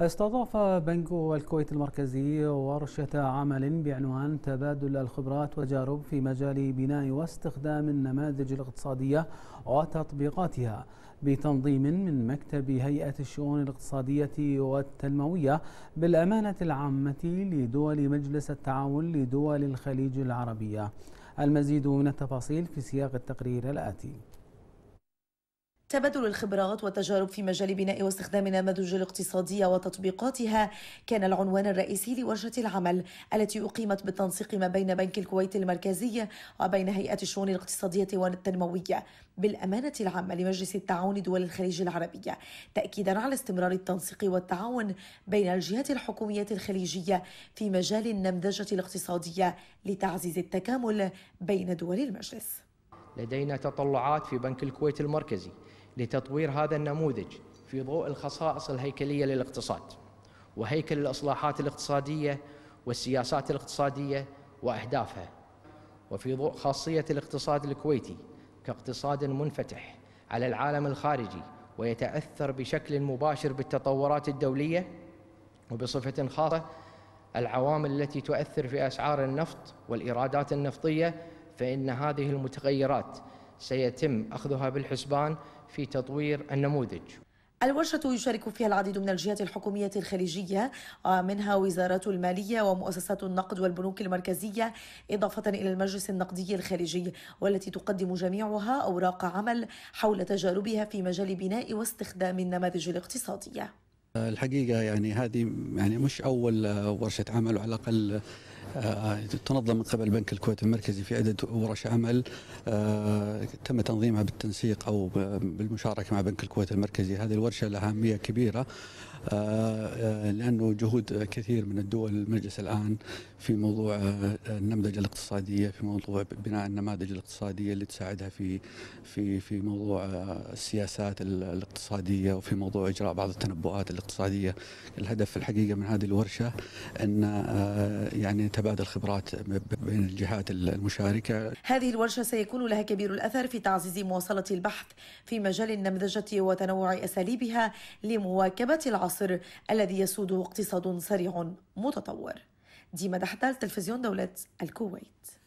استضاف بنك الكويت المركزي ورشة عمل بعنوان تبادل الخبرات وجارب في مجال بناء واستخدام النماذج الاقتصادية وتطبيقاتها بتنظيم من مكتب هيئة الشؤون الاقتصادية والتنموية بالأمانة العامة لدول مجلس التعاون لدول الخليج العربية المزيد من التفاصيل في سياق التقرير الآتي تبادل الخبرات والتجارب في مجال بناء واستخدام النماذج الاقتصادية وتطبيقاتها كان العنوان الرئيسي لورشة العمل التي أقيمت بالتنسيق ما بين بنك الكويت المركزي وبين هيئة الشؤون الاقتصادية والتنموية بالأمانة العامة لمجلس التعاون دول الخليج العربية تأكيدا على استمرار التنسيق والتعاون بين الجهات الحكومية الخليجية في مجال النمذجة الاقتصادية لتعزيز التكامل بين دول المجلس لدينا تطلعات في بنك الكويت المركزي لتطوير هذا النموذج في ضوء الخصائص الهيكلية للاقتصاد وهيكل الإصلاحات الاقتصادية والسياسات الاقتصادية وأهدافها وفي ضوء خاصية الاقتصاد الكويتي كاقتصاد منفتح على العالم الخارجي ويتأثر بشكل مباشر بالتطورات الدولية وبصفة خاصة العوامل التي تؤثر في أسعار النفط والإيرادات النفطية فإن هذه المتغيرات سيتم أخذها بالحسبان في تطوير النموذج الورشة يشارك فيها العديد من الجهات الحكومية الخليجية آه، منها وزارات المالية ومؤسسات النقد والبنوك المركزية إضافة إلى المجلس النقدي الخليجي والتي تقدم جميعها أوراق عمل حول تجاربها في مجال بناء واستخدام النماذج الاقتصادية الحقيقة يعني هذه يعني مش أول آه، ورشة عمل وعلى الأقل آه، تنظم من قبل بنك الكويت المركزي في عدة ورش عمل آه، تم تنظيمها بالتنسيق أو بالمشاركة مع بنك الكويت المركزي هذه الورشة لها أهمية كبيرة آه، لأنه جهود كثير من الدول المجلس الآن في موضوع النمذجة الاقتصادية في موضوع بناء النماذج الاقتصادية اللي تساعدها في في في موضوع السياسات الاقتصادية وفي موضوع إجراء بعض التنبؤات الاقتصادية الهدف الحقيقة من هذه الورشة أن يعني تبادل خبرات بين الجهات المشاركة هذه الورشة سيكون لها كبير الأثر في تعزيز مواصلة البحث في مجال النمذجة وتنوع أساليبها لمواكبة العصر الذي يسوده اقتصاد سريع متطور ديما دحتال تلفزيون دولة الكويت